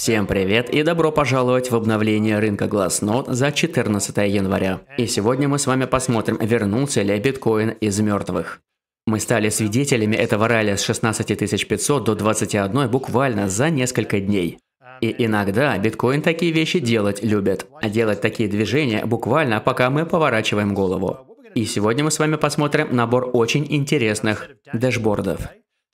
Всем привет и добро пожаловать в обновление рынка Glassnode за 14 января. И сегодня мы с вами посмотрим, вернулся ли биткоин из мертвых. Мы стали свидетелями этого ралли с 16500 до 21 буквально за несколько дней. И иногда биткоин такие вещи делать любит, а делать такие движения буквально пока мы поворачиваем голову. И сегодня мы с вами посмотрим набор очень интересных дэшбордов.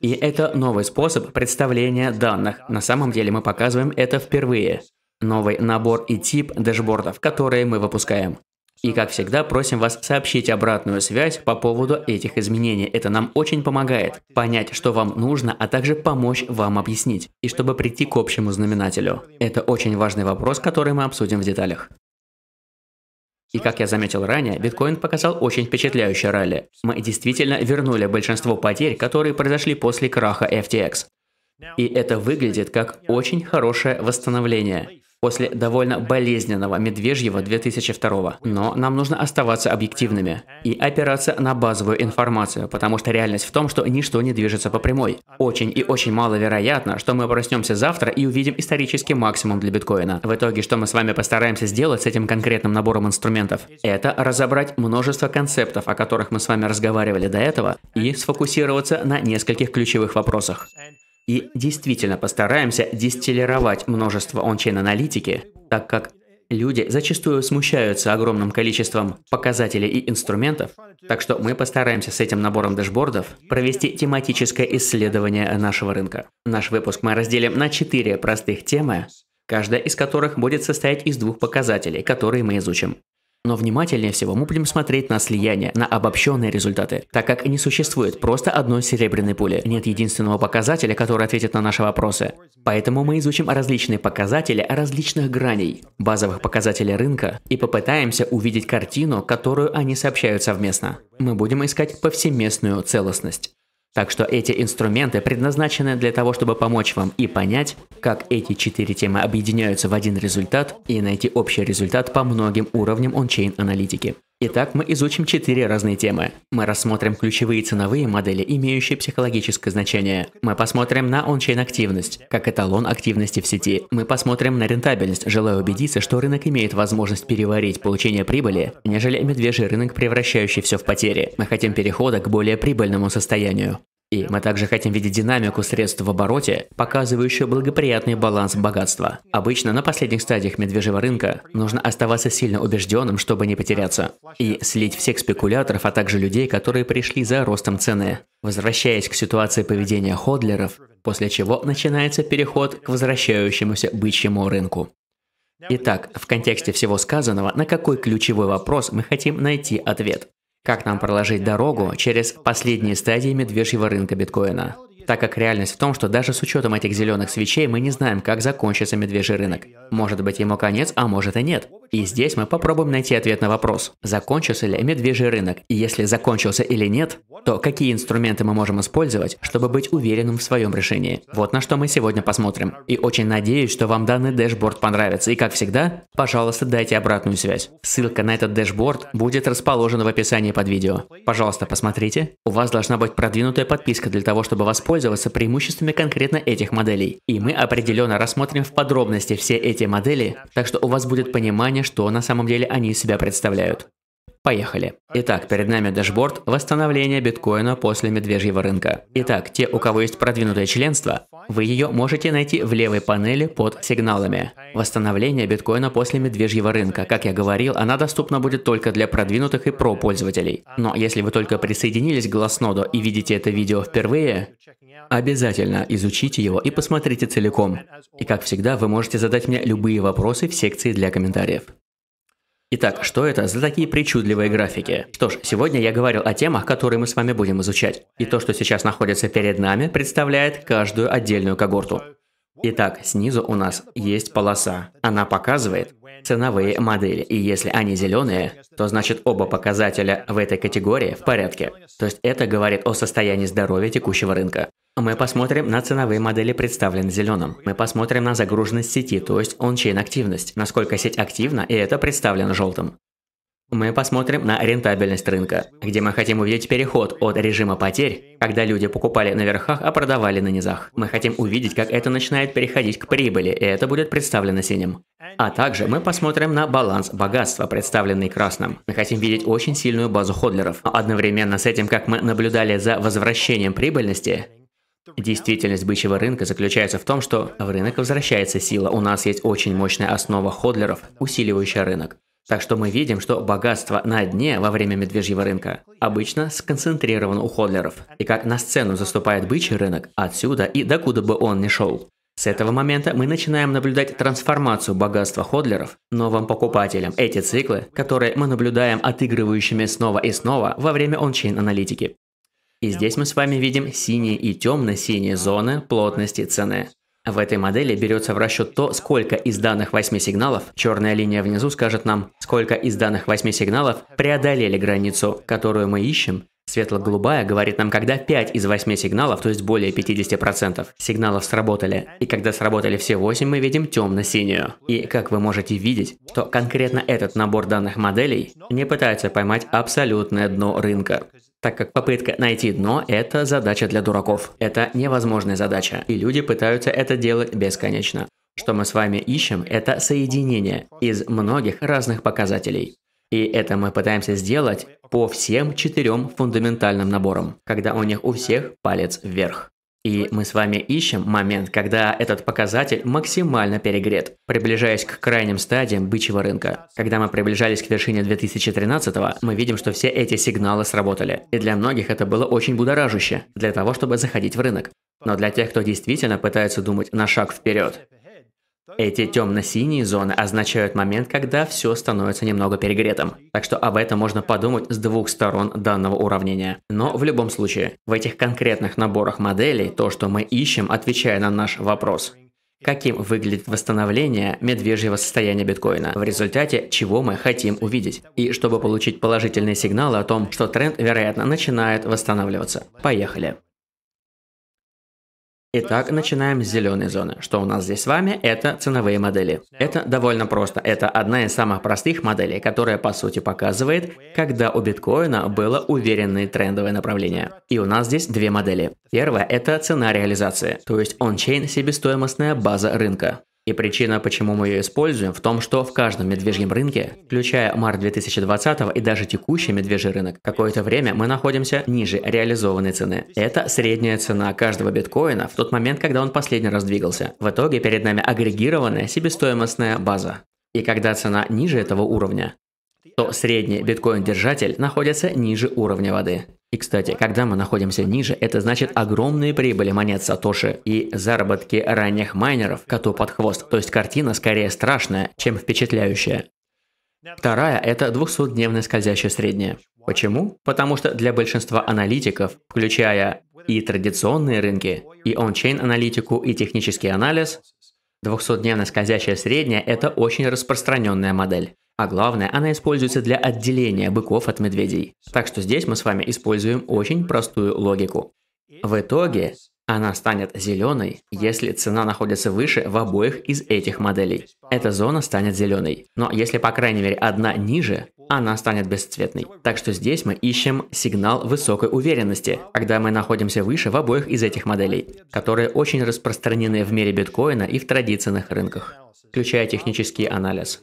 И это новый способ представления данных. На самом деле мы показываем это впервые. Новый набор и тип дэшбордов, которые мы выпускаем. И как всегда, просим вас сообщить обратную связь по поводу этих изменений. Это нам очень помогает понять, что вам нужно, а также помочь вам объяснить, и чтобы прийти к общему знаменателю. Это очень важный вопрос, который мы обсудим в деталях. И как я заметил ранее, биткоин показал очень впечатляющее ралли. Мы действительно вернули большинство потерь, которые произошли после краха FTX. И это выглядит как очень хорошее восстановление после довольно болезненного медвежьего 2002 Но нам нужно оставаться объективными и опираться на базовую информацию, потому что реальность в том, что ничто не движется по прямой. Очень и очень маловероятно, что мы проснемся завтра и увидим исторический максимум для биткоина. В итоге, что мы с вами постараемся сделать с этим конкретным набором инструментов? Это разобрать множество концептов, о которых мы с вами разговаривали до этого, и сфокусироваться на нескольких ключевых вопросах. И действительно постараемся дистиллировать множество ончейн-аналитики, так как люди зачастую смущаются огромным количеством показателей и инструментов, так что мы постараемся с этим набором дэшбордов провести тематическое исследование нашего рынка. Наш выпуск мы разделим на четыре простых темы, каждая из которых будет состоять из двух показателей, которые мы изучим. Но внимательнее всего мы будем смотреть на слияние, на обобщенные результаты, так как не существует просто одной серебряной пули. Нет единственного показателя, который ответит на наши вопросы. Поэтому мы изучим различные показатели различных граней, базовых показателей рынка и попытаемся увидеть картину, которую они сообщают совместно. Мы будем искать повсеместную целостность. Так что эти инструменты предназначены для того, чтобы помочь вам и понять, как эти четыре темы объединяются в один результат и найти общий результат по многим уровням ончейн аналитики. Итак, мы изучим четыре разные темы. Мы рассмотрим ключевые ценовые модели, имеющие психологическое значение. Мы посмотрим на ончейн активность, как эталон активности в сети. Мы посмотрим на рентабельность, желая убедиться, что рынок имеет возможность переварить получение прибыли, нежели медвежий рынок, превращающий все в потери. Мы хотим перехода к более прибыльному состоянию. И мы также хотим видеть динамику средств в обороте, показывающую благоприятный баланс богатства. Обычно на последних стадиях медвежьего рынка нужно оставаться сильно убежденным, чтобы не потеряться, и слить всех спекуляторов, а также людей, которые пришли за ростом цены. Возвращаясь к ситуации поведения ходлеров, после чего начинается переход к возвращающемуся бычьему рынку. Итак, в контексте всего сказанного, на какой ключевой вопрос мы хотим найти ответ? Как нам проложить дорогу через последние стадии медвежьего рынка биткоина? Так как реальность в том, что даже с учетом этих зеленых свечей мы не знаем, как закончится медвежий рынок. Может быть ему конец, а может и нет. И здесь мы попробуем найти ответ на вопрос, закончился ли медвежий рынок, и если закончился или нет, то какие инструменты мы можем использовать, чтобы быть уверенным в своем решении. Вот на что мы сегодня посмотрим. И очень надеюсь, что вам данный дэшборд понравится. И как всегда, пожалуйста, дайте обратную связь. Ссылка на этот дэшборд будет расположена в описании под видео. Пожалуйста, посмотрите. У вас должна быть продвинутая подписка для того, чтобы воспользоваться пользоваться преимуществами конкретно этих моделей. И мы определенно рассмотрим в подробности все эти модели, так что у вас будет понимание, что на самом деле они из себя представляют. Поехали. Итак, перед нами дашборд восстановления биткоина после медвежьего рынка. Итак, те, у кого есть продвинутое членство, вы ее можете найти в левой панели под сигналами. Восстановление биткоина после медвежьего рынка. Как я говорил, она доступна будет только для продвинутых и про пользователей. Но если вы только присоединились к Гласноду и видите это видео впервые, обязательно изучите его и посмотрите целиком. И как всегда, вы можете задать мне любые вопросы в секции для комментариев. Итак, что это за такие причудливые графики? Что ж, сегодня я говорил о темах, которые мы с вами будем изучать. И то, что сейчас находится перед нами, представляет каждую отдельную когорту. Итак, снизу у нас есть полоса. Она показывает ценовые модели. И если они зеленые, то значит оба показателя в этой категории в порядке. То есть это говорит о состоянии здоровья текущего рынка. Мы посмотрим на ценовые модели, представленные зеленым. Мы посмотрим на загруженность сети, то есть он чейн активность, насколько сеть активна, и это представлено желтым. Мы посмотрим на рентабельность рынка, где мы хотим увидеть переход от режима потерь, когда люди покупали на верхах, а продавали на низах. Мы хотим увидеть, как это начинает переходить к прибыли, и это будет представлено синим. А также мы посмотрим на баланс богатства, представленный красным. Мы хотим видеть очень сильную базу ходлеров. Но одновременно с этим, как мы наблюдали за возвращением прибыльности, Действительность бычьего рынка заключается в том, что в рынок возвращается сила, у нас есть очень мощная основа ходлеров, усиливающая рынок. Так что мы видим, что богатство на дне во время медвежьего рынка обычно сконцентрировано у ходлеров. И как на сцену заступает бычий рынок, отсюда и докуда бы он ни шел. С этого момента мы начинаем наблюдать трансформацию богатства ходлеров новым покупателям. Эти циклы, которые мы наблюдаем отыгрывающими снова и снова во время ончейн-аналитики. И здесь мы с вами видим синие и темно-синие зоны плотности цены. В этой модели берется в расчет то, сколько из данных 8 сигналов, черная линия внизу скажет нам, сколько из данных 8 сигналов преодолели границу, которую мы ищем, Светло-голубая говорит нам, когда 5 из 8 сигналов, то есть более 50% сигналов сработали. И когда сработали все 8, мы видим темно-синюю. И как вы можете видеть, что конкретно этот набор данных моделей не пытается поймать абсолютное дно рынка так как попытка найти дно – это задача для дураков. Это невозможная задача, и люди пытаются это делать бесконечно. Что мы с вами ищем – это соединение из многих разных показателей. И это мы пытаемся сделать по всем четырем фундаментальным наборам, когда у них у всех палец вверх. И мы с вами ищем момент, когда этот показатель максимально перегрет, приближаясь к крайним стадиям бычьего рынка. Когда мы приближались к вершине 2013-го, мы видим, что все эти сигналы сработали. И для многих это было очень будоражуще, для того, чтобы заходить в рынок. Но для тех, кто действительно пытается думать на шаг вперед, эти темно-синие зоны означают момент, когда все становится немного перегретым. Так что об этом можно подумать с двух сторон данного уравнения. Но в любом случае, в этих конкретных наборах моделей то, что мы ищем, отвечая на наш вопрос. Каким выглядит восстановление медвежьего состояния биткоина, в результате чего мы хотим увидеть. И чтобы получить положительные сигналы о том, что тренд, вероятно, начинает восстанавливаться. Поехали. Итак, начинаем с зеленой зоны. Что у нас здесь с вами? Это ценовые модели. Это довольно просто. Это одна из самых простых моделей, которая по сути показывает, когда у биткоина было уверенное трендовое направление. И у нас здесь две модели. Первая – это цена реализации, то есть он ончейн себестоимостная база рынка. И причина, почему мы ее используем, в том, что в каждом медвежьем рынке, включая март 2020 и даже текущий медвежий рынок, какое-то время мы находимся ниже реализованной цены. Это средняя цена каждого биткоина в тот момент, когда он последний раз двигался. В итоге перед нами агрегированная себестоимостная база. И когда цена ниже этого уровня, то средний биткоин-держатель находится ниже уровня воды. И, кстати, когда мы находимся ниже, это значит огромные прибыли монет Сатоши и заработки ранних майнеров коту под хвост, то есть картина скорее страшная, чем впечатляющая. Вторая – это 200-дневное скользящее среднее. Почему? Потому что для большинства аналитиков, включая и традиционные рынки, и ончейн аналитику, и технический анализ, 200-дневное скользящее среднее – это очень распространенная модель. А главное, она используется для отделения быков от медведей. Так что здесь мы с вами используем очень простую логику. В итоге она станет зеленой, если цена находится выше в обоих из этих моделей. Эта зона станет зеленой. Но если, по крайней мере, одна ниже, она станет бесцветной. Так что здесь мы ищем сигнал высокой уверенности, когда мы находимся выше в обоих из этих моделей, которые очень распространены в мире биткоина и в традиционных рынках, включая технический анализ.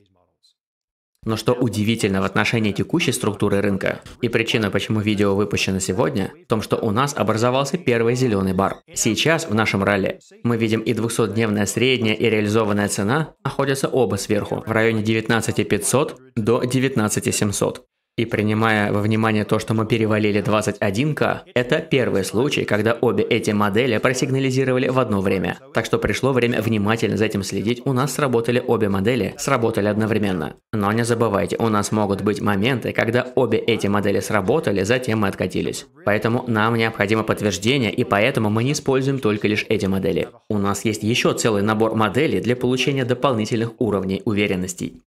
Но что удивительно в отношении текущей структуры рынка, и причина, почему видео выпущено сегодня, в том, что у нас образовался первый зеленый бар. Сейчас в нашем ралли мы видим и 200-дневная средняя и реализованная цена находятся оба сверху, в районе 19 500 до 19 700. И принимая во внимание то, что мы перевалили 21к, это первый случай, когда обе эти модели просигнализировали в одно время. Так что пришло время внимательно за этим следить, у нас сработали обе модели, сработали одновременно. Но не забывайте, у нас могут быть моменты, когда обе эти модели сработали, затем мы откатились. Поэтому нам необходимо подтверждение, и поэтому мы не используем только лишь эти модели. У нас есть еще целый набор моделей для получения дополнительных уровней уверенностей.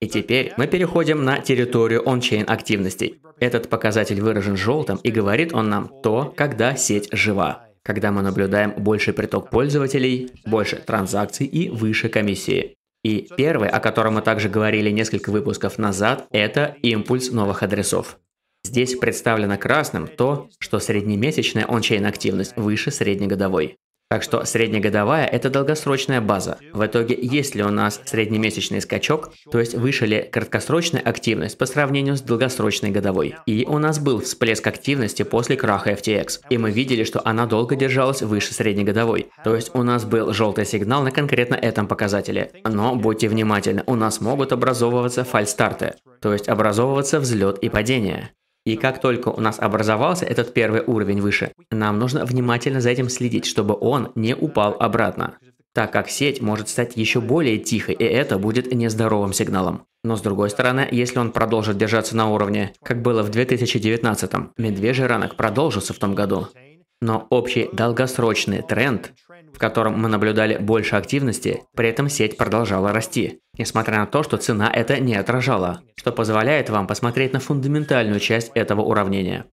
И теперь мы переходим на территорию ончейн активностей. Этот показатель выражен желтым и говорит он нам то, когда сеть жива. Когда мы наблюдаем больше приток пользователей, больше транзакций и выше комиссии. И первый, о котором мы также говорили несколько выпусков назад, это импульс новых адресов. Здесь представлено красным то, что среднемесячная ончейн активность выше среднегодовой. Так что среднегодовая – это долгосрочная база. В итоге, если у нас среднемесячный скачок, то есть выше ли краткосрочная активность по сравнению с долгосрочной годовой. И у нас был всплеск активности после краха FTX, и мы видели, что она долго держалась выше среднегодовой. То есть у нас был желтый сигнал на конкретно этом показателе. Но будьте внимательны, у нас могут образовываться фальстарты, то есть образовываться взлет и падение. И ну как только у нас образовался этот первый уровень выше, нам нужно внимательно за этим следить, чтобы он не упал обратно так как сеть может стать еще более тихой, и это будет нездоровым сигналом. Но с другой стороны, если он продолжит держаться на уровне, как было в 2019, м медвежий рынок продолжится в том году. Но общий долгосрочный тренд, в котором мы наблюдали больше активности, при этом сеть продолжала расти несмотря на то, что цена это не отражала, что позволяет вам посмотреть на фундаментальную часть этого уравнения.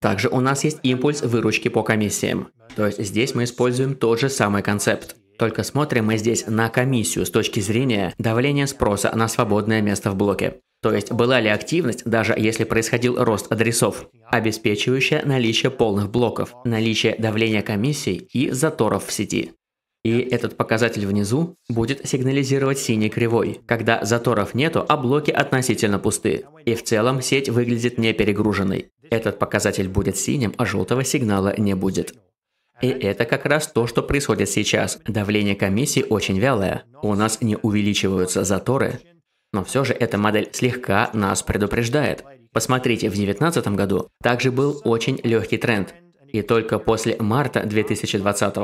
Также у нас есть импульс выручки по комиссиям. То есть здесь мы используем тот же самый концепт. Только смотрим мы здесь на комиссию с точки зрения давления спроса на свободное место в блоке. То есть была ли активность, даже если происходил рост адресов, обеспечивающая наличие полных блоков, наличие давления комиссий и заторов в сети. И этот показатель внизу будет сигнализировать синей кривой, когда заторов нету, а блоки относительно пусты. И в целом сеть выглядит не перегруженной. Этот показатель будет синим, а желтого сигнала не будет. И это как раз то, что происходит сейчас. Давление комиссии очень вялое. У нас не увеличиваются заторы. Но все же эта модель слегка нас предупреждает. Посмотрите, в 2019 году также был очень легкий тренд – и только после марта 2020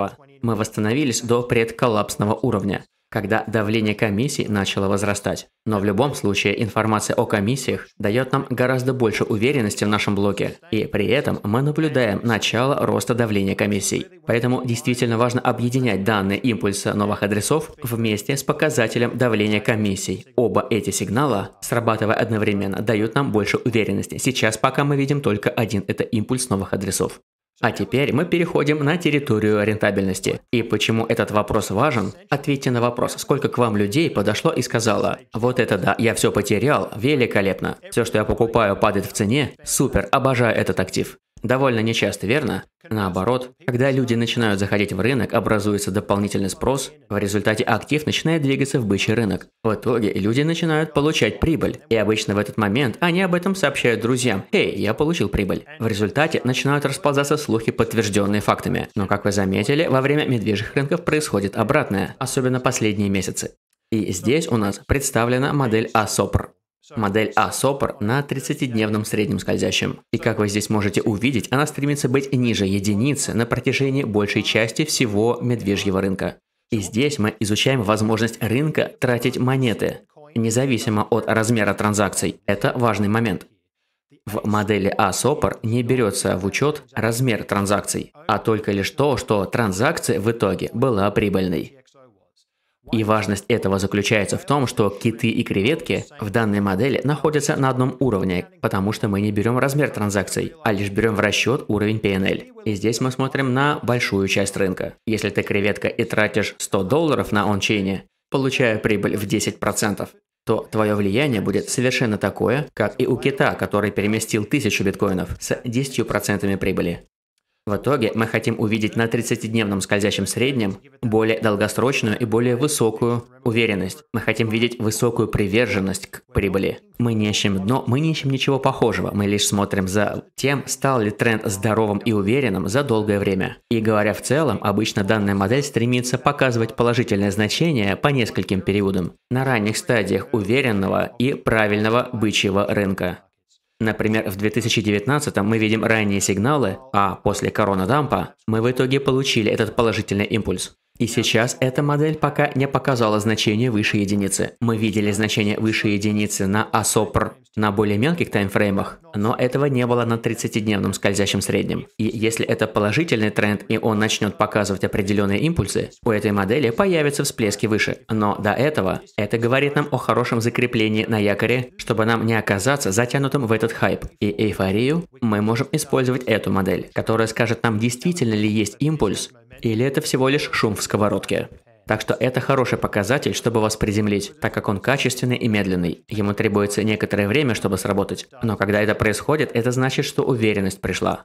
мы восстановились до предколлапсного уровня, когда давление комиссий начало возрастать. Но в любом случае информация о комиссиях дает нам гораздо больше уверенности в нашем блоке, и при этом мы наблюдаем начало роста давления комиссий. Поэтому действительно важно объединять данные импульса новых адресов вместе с показателем давления комиссий. Оба эти сигнала, срабатывая одновременно, дают нам больше уверенности. Сейчас пока мы видим только один – это импульс новых адресов. А теперь мы переходим на территорию рентабельности. И почему этот вопрос важен? Ответьте на вопрос, сколько к вам людей подошло и сказала: вот это да, я все потерял, великолепно. Все, что я покупаю, падает в цене. Супер, обожаю этот актив. Довольно нечасто, верно? Наоборот, когда люди начинают заходить в рынок, образуется дополнительный спрос, в результате актив начинает двигаться в бычий рынок. В итоге люди начинают получать прибыль, и обычно в этот момент они об этом сообщают друзьям «Эй, я получил прибыль». В результате начинают расползаться слухи, подтвержденные фактами. Но, как вы заметили, во время медвежьих рынков происходит обратное, особенно последние месяцы. И здесь у нас представлена модель АСОПР. Модель А-СОПР на 30-дневном среднем скользящем. И как вы здесь можете увидеть, она стремится быть ниже единицы на протяжении большей части всего медвежьего рынка. И здесь мы изучаем возможность рынка тратить монеты, независимо от размера транзакций. Это важный момент. В модели А-СОПР не берется в учет размер транзакций, а только лишь то, что транзакция в итоге была прибыльной. И важность этого заключается в том, что киты и креветки в данной модели находятся на одном уровне, потому что мы не берем размер транзакций, а лишь берем в расчет уровень PNL. И здесь мы смотрим на большую часть рынка. Если ты креветка и тратишь 100 долларов на ончейне, получая прибыль в 10%, то твое влияние будет совершенно такое, как и у кита, который переместил 1000 биткоинов с 10% прибыли. В итоге мы хотим увидеть на 30-дневном скользящем среднем более долгосрочную и более высокую уверенность. Мы хотим видеть высокую приверженность к прибыли. Мы не ищем дно, мы не ищем ничего похожего, мы лишь смотрим за тем, стал ли тренд здоровым и уверенным за долгое время. И говоря в целом, обычно данная модель стремится показывать положительное значение по нескольким периодам на ранних стадиях уверенного и правильного бычьего рынка. Например, в 2019 мы видим ранние сигналы, а после коронадампа мы в итоге получили этот положительный импульс. И сейчас эта модель пока не показала значение выше единицы. Мы видели значение выше единицы на АСОПР на более мелких таймфреймах, но этого не было на 30-дневном скользящем среднем. И если это положительный тренд и он начнет показывать определенные импульсы, у этой модели появятся всплески выше. Но до этого это говорит нам о хорошем закреплении на якоре, чтобы нам не оказаться затянутым в этот хайп. И эйфорию мы можем использовать эту модель, которая скажет нам, действительно ли есть импульс, или это всего лишь шум в сковородке. Так что это хороший показатель, чтобы вас приземлить, так как он качественный и медленный. Ему требуется некоторое время, чтобы сработать. Но когда это происходит, это значит, что уверенность пришла.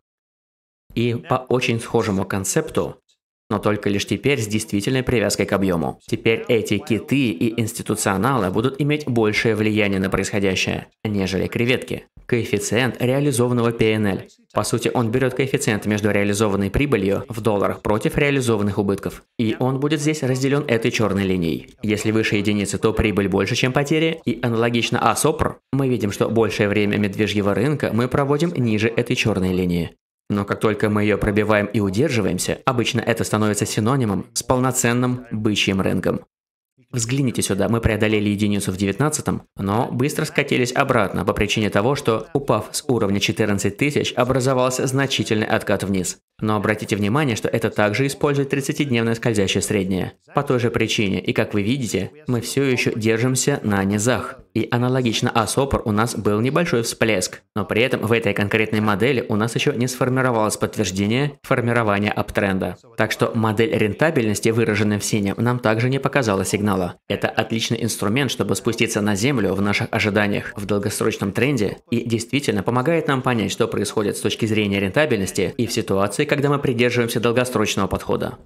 И по очень схожему концепту, но только лишь теперь с действительной привязкой к объему. Теперь эти киты и институционалы будут иметь большее влияние на происходящее, нежели креветки коэффициент реализованного PNL. По сути, он берет коэффициент между реализованной прибылью в долларах против реализованных убытков. И он будет здесь разделен этой черной линией. Если выше единицы, то прибыль больше, чем потери. И аналогично АСОПР, мы видим, что большее время медвежьего рынка мы проводим ниже этой черной линии. Но как только мы ее пробиваем и удерживаемся, обычно это становится синонимом с полноценным бычьим рынком. Взгляните сюда, мы преодолели единицу в 19 но быстро скатились обратно по причине того, что, упав с уровня 14 тысяч, образовался значительный откат вниз. Но обратите внимание, что это также использует 30-дневное скользящее среднее. По той же причине, и как вы видите, мы все еще держимся на низах. И аналогично Асопор у нас был небольшой всплеск, но при этом в этой конкретной модели у нас еще не сформировалось подтверждение формирования аптренда. Так что модель рентабельности, выраженная в синем, нам также не показала сигнал мало. Это отличный инструмент, чтобы спуститься на Землю в наших ожиданиях в долгосрочном тренде и действительно помогает нам понять, что происходит с точки зрения рентабельности и в ситуации, когда мы придерживаемся долгосрочного подхода.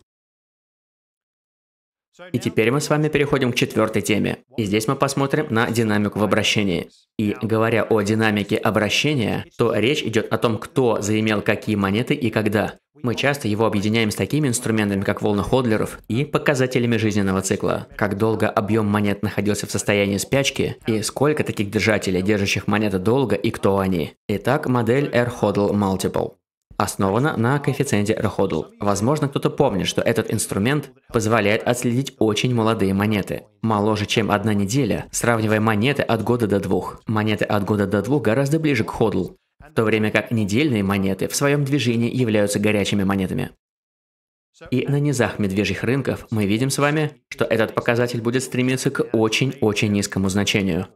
И теперь мы с вами переходим к четвертой теме. И здесь мы посмотрим на динамику в обращении. И говоря о динамике обращения, то речь идет о том, кто заимел какие монеты и когда. Мы часто его объединяем с такими инструментами, как волны ходлеров, и показателями жизненного цикла, как долго объем монет находился в состоянии спячки, и сколько таких держателей, держащих монеты долго, и кто они. Итак, модель R-Hodl Multiple основана на коэффициенте Рходл. Возможно, кто-то помнит, что этот инструмент позволяет отследить очень молодые монеты. Моложе, чем одна неделя, сравнивая монеты от года до двух. Монеты от года до двух гораздо ближе к ходлу, в то время как недельные монеты в своем движении являются горячими монетами. И на низах медвежьих рынков мы видим с вами, что этот показатель будет стремиться к очень-очень низкому значению –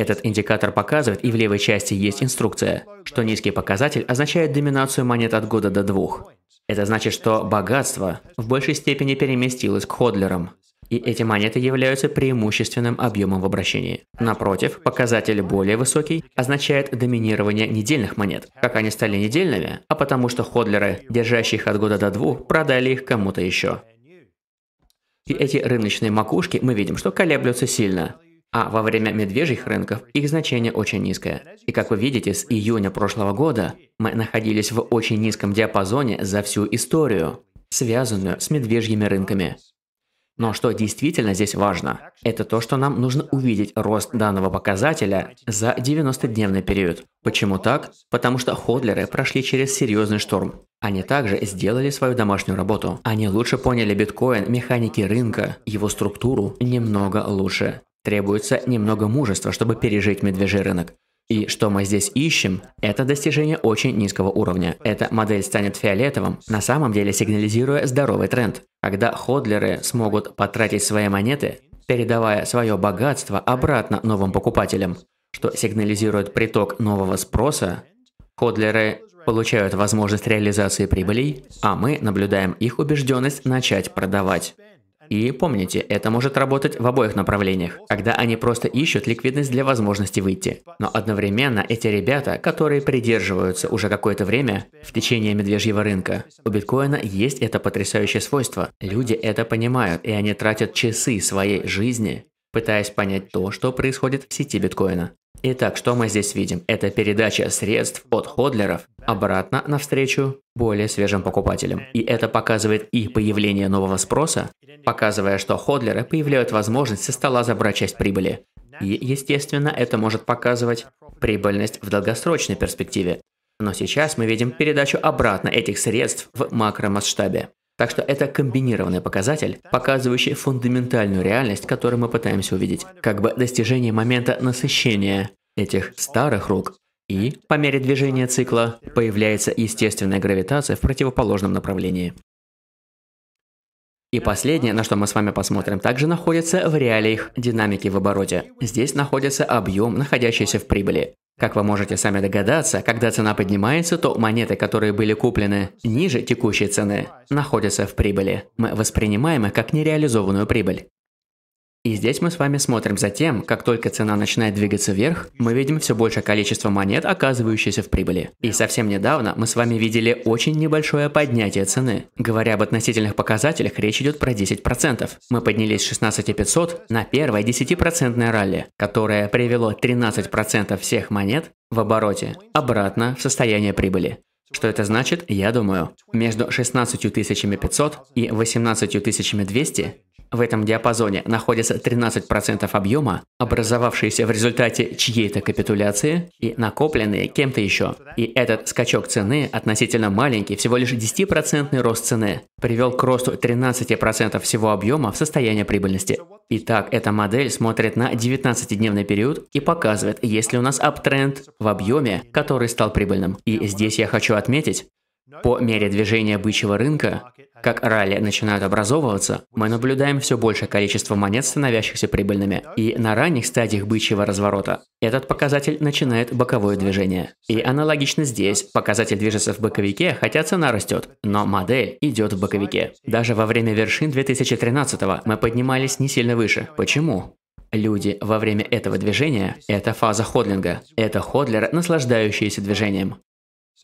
этот индикатор показывает, и в левой части есть инструкция, что низкий показатель означает доминацию монет от года до двух. Это значит, что богатство в большей степени переместилось к ходлерам, и эти монеты являются преимущественным объемом в обращении. Напротив, показатель более высокий означает доминирование недельных монет, как они стали недельными, а потому что ходлеры, держащие их от года до двух, продали их кому-то еще. И эти рыночные макушки мы видим, что колеблются сильно. А во время медвежьих рынков их значение очень низкое. И как вы видите, с июня прошлого года мы находились в очень низком диапазоне за всю историю, связанную с медвежьими рынками. Но что действительно здесь важно, это то, что нам нужно увидеть рост данного показателя за 90-дневный период. Почему так? Потому что ходлеры прошли через серьезный шторм. Они также сделали свою домашнюю работу. Они лучше поняли биткоин, механики рынка, его структуру немного лучше. Требуется немного мужества, чтобы пережить медвежий рынок. И что мы здесь ищем, это достижение очень низкого уровня. Эта модель станет фиолетовым, на самом деле сигнализируя здоровый тренд, когда ходлеры смогут потратить свои монеты, передавая свое богатство обратно новым покупателям, что сигнализирует приток нового спроса. Ходлеры получают возможность реализации прибылей, а мы наблюдаем их убежденность начать продавать. И помните, это может работать в обоих направлениях, когда они просто ищут ликвидность для возможности выйти. Но одновременно эти ребята, которые придерживаются уже какое-то время в течение медвежьего рынка, у биткоина есть это потрясающее свойство. Люди это понимают, и они тратят часы своей жизни, пытаясь понять то, что происходит в сети биткоина. Итак, что мы здесь видим? Это передача средств от ходлеров обратно навстречу более свежим покупателям. И это показывает и появление нового спроса, показывая, что ходлеры появляют возможность со стола забрать часть прибыли. И, естественно, это может показывать прибыльность в долгосрочной перспективе. Но сейчас мы видим передачу обратно этих средств в макромасштабе. Так что это комбинированный показатель, показывающий фундаментальную реальность, которую мы пытаемся увидеть, как бы достижение момента насыщения этих старых рук. И, по мере движения цикла, появляется естественная гравитация в противоположном направлении. И последнее, на что мы с вами посмотрим, также находится в реалиях динамики в обороте. Здесь находится объем, находящийся в прибыли. Как вы можете сами догадаться, когда цена поднимается, то монеты, которые были куплены ниже текущей цены, находятся в прибыли. Мы воспринимаем их как нереализованную прибыль. И здесь мы с вами смотрим за тем, как только цена начинает двигаться вверх, мы видим все большее количество монет, оказывающихся в прибыли. И совсем недавно мы с вами видели очень небольшое поднятие цены. Говоря об относительных показателях, речь идет про 10%. Мы поднялись с 16500 на первое 10% ралли, которое привело 13% всех монет в обороте обратно в состояние прибыли. Что это значит, я думаю, между 16 500 и 18 200 в этом диапазоне находится 13% объема, образовавшиеся в результате чьей-то капитуляции и накопленные кем-то еще. И этот скачок цены относительно маленький, всего лишь 10% рост цены, привел к росту 13% всего объема в состоянии прибыльности. Итак, эта модель смотрит на 19-дневный период и показывает, есть ли у нас аптренд в объеме, который стал прибыльным. И здесь я хочу отметить, по мере движения бычьего рынка, как ралли начинают образовываться, мы наблюдаем все большее количество монет, становящихся прибыльными, и на ранних стадиях бычьего разворота этот показатель начинает боковое движение. И аналогично здесь, показатель движется в боковике, хотя цена растет, но модель идет в боковике. Даже во время вершин 2013 мы поднимались не сильно выше. Почему? Люди во время этого движения – это фаза ходлинга. Это ходлер, наслаждающийся движением.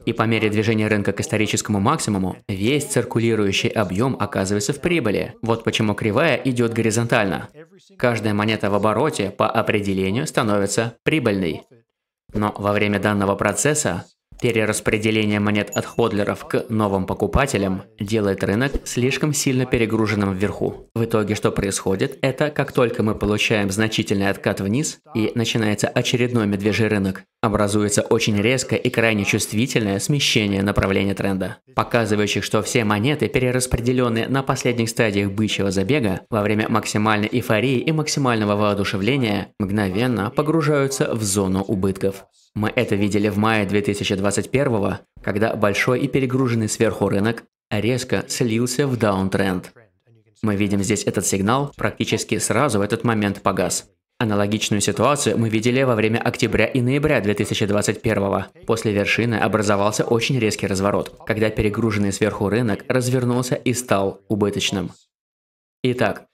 И по мере движения рынка к историческому максимуму, весь циркулирующий объем оказывается в прибыли. Вот почему кривая идет горизонтально. Каждая монета в обороте по определению становится прибыльной. Но во время данного процесса Перераспределение монет от ходлеров к новым покупателям делает рынок слишком сильно перегруженным вверху. В итоге что происходит, это как только мы получаем значительный откат вниз и начинается очередной медвежий рынок, образуется очень резкое и крайне чувствительное смещение направления тренда, показывающих, что все монеты, перераспределенные на последних стадиях бычьего забега, во время максимальной эйфории и максимального воодушевления, мгновенно погружаются в зону убытков. Мы это видели в мае 2021, когда большой и перегруженный сверху рынок резко слился в даунтренд. Мы видим здесь этот сигнал практически сразу в этот момент погас. Аналогичную ситуацию мы видели во время октября и ноября 2021. После вершины образовался очень резкий разворот, когда перегруженный сверху рынок развернулся и стал убыточным. Итак,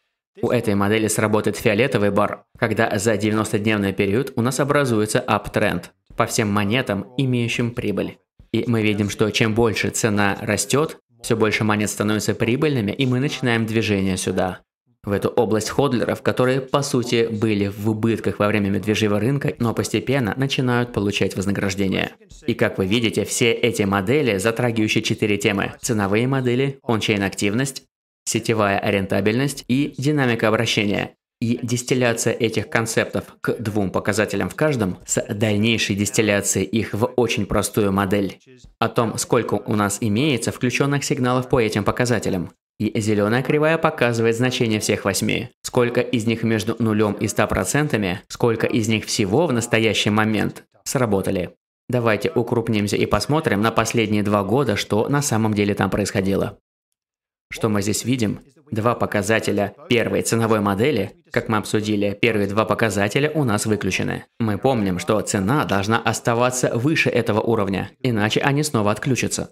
у этой модели сработает фиолетовый бар, когда за 90-дневный период у нас образуется аптренд – по всем монетам, имеющим прибыль. И мы видим, что чем больше цена растет, все больше монет становятся прибыльными, и мы начинаем движение сюда. В эту область ходлеров, которые по сути были в убытках во время медвежьего рынка, но постепенно начинают получать вознаграждение. И как вы видите, все эти модели, затрагивающие четыре темы, ценовые модели, ончейн-активность, сетевая рентабельность и динамика обращения, и дистилляция этих концептов к двум показателям в каждом с дальнейшей дистилляцией их в очень простую модель. О том, сколько у нас имеется включенных сигналов по этим показателям. И зеленая кривая показывает значение всех восьми. Сколько из них между нулем и процентами сколько из них всего в настоящий момент сработали. Давайте укрупнимся и посмотрим на последние два года, что на самом деле там происходило. Что мы здесь видим? Два показателя первой ценовой модели, как мы обсудили, первые два показателя у нас выключены. Мы помним, что цена должна оставаться выше этого уровня, иначе они снова отключатся.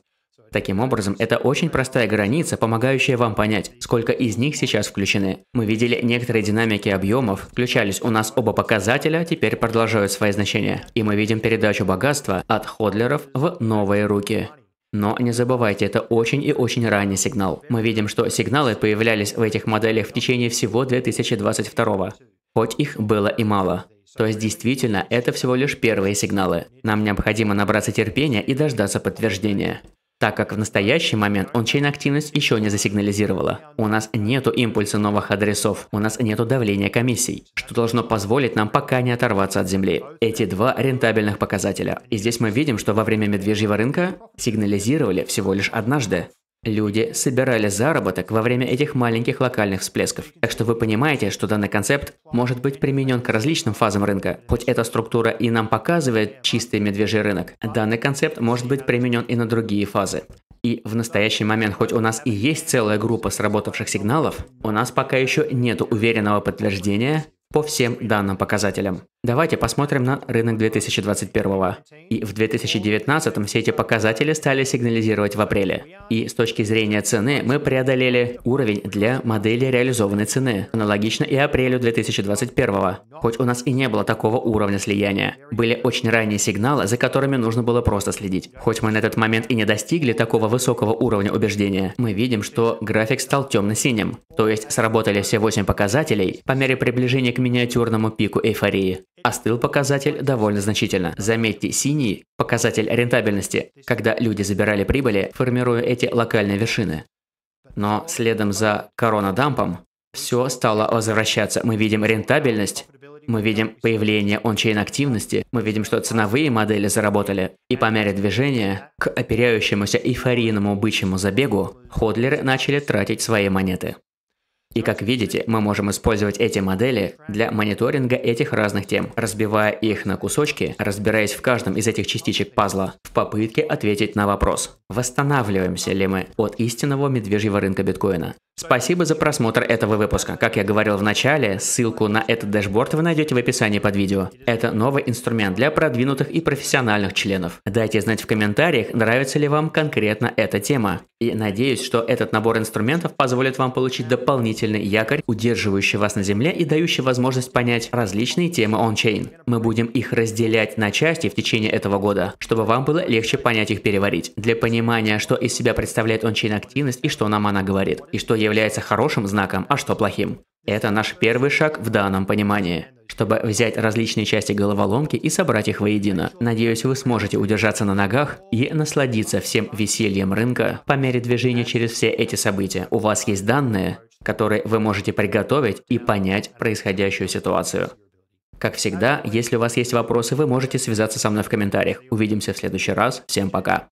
Таким образом, это очень простая граница, помогающая вам понять, сколько из них сейчас включены. Мы видели некоторые динамики объемов, включались у нас оба показателя, теперь продолжают свои значения. И мы видим передачу богатства от ходлеров в новые руки. Но не забывайте, это очень и очень ранний сигнал. Мы видим, что сигналы появлялись в этих моделях в течение всего 2022 -го, хоть их было и мало. То есть действительно, это всего лишь первые сигналы. Нам необходимо набраться терпения и дождаться подтверждения так как в настоящий момент ончейн активность еще не засигнализировала. У нас нету импульса новых адресов, у нас нету давления комиссий, что должно позволить нам пока не оторваться от земли. Эти два рентабельных показателя. И здесь мы видим, что во время медвежьего рынка сигнализировали всего лишь однажды. Люди собирали заработок во время этих маленьких локальных всплесков. Так что вы понимаете, что данный концепт может быть применен к различным фазам рынка. Хоть эта структура и нам показывает чистый медвежий рынок, данный концепт может быть применен и на другие фазы. И в настоящий момент, хоть у нас и есть целая группа сработавших сигналов, у нас пока еще нет уверенного подтверждения по всем данным показателям. Давайте посмотрим на рынок 2021. И в 2019 все эти показатели стали сигнализировать в апреле. И с точки зрения цены мы преодолели уровень для модели реализованной цены, аналогично и апрелю 2021. Хоть у нас и не было такого уровня слияния. Были очень ранние сигналы, за которыми нужно было просто следить. Хоть мы на этот момент и не достигли такого высокого уровня убеждения, мы видим, что график стал темно-синим. То есть сработали все 8 показателей по мере приближения к миниатюрному пику эйфории остыл показатель довольно значительно. Заметьте, синий – показатель рентабельности, когда люди забирали прибыли, формируя эти локальные вершины. Но следом за коронадампом все стало возвращаться. Мы видим рентабельность, мы видим появление ончейн активности, мы видим, что ценовые модели заработали. И по мере движения к оперяющемуся эйфорийному бычьему забегу, ходлеры начали тратить свои монеты. И как видите, мы можем использовать эти модели для мониторинга этих разных тем, разбивая их на кусочки, разбираясь в каждом из этих частичек пазла, в попытке ответить на вопрос, восстанавливаемся ли мы от истинного медвежьего рынка биткоина. Спасибо за просмотр этого выпуска. Как я говорил в начале, ссылку на этот дэшборд вы найдете в описании под видео. Это новый инструмент для продвинутых и профессиональных членов. Дайте знать в комментариях, нравится ли вам конкретно эта тема. И надеюсь, что этот набор инструментов позволит вам получить дополнительные дополнительный якорь, удерживающий вас на земле и дающий возможность понять различные темы ончейн. Мы будем их разделять на части в течение этого года, чтобы вам было легче понять их переварить. Для понимания, что из себя представляет ончейн активность и что нам она говорит, и что является хорошим знаком, а что плохим. Это наш первый шаг в данном понимании чтобы взять различные части головоломки и собрать их воедино. Надеюсь, вы сможете удержаться на ногах и насладиться всем весельем рынка по мере движения через все эти события. У вас есть данные, который вы можете приготовить и понять происходящую ситуацию. Как всегда, если у вас есть вопросы, вы можете связаться со мной в комментариях. Увидимся в следующий раз. Всем пока.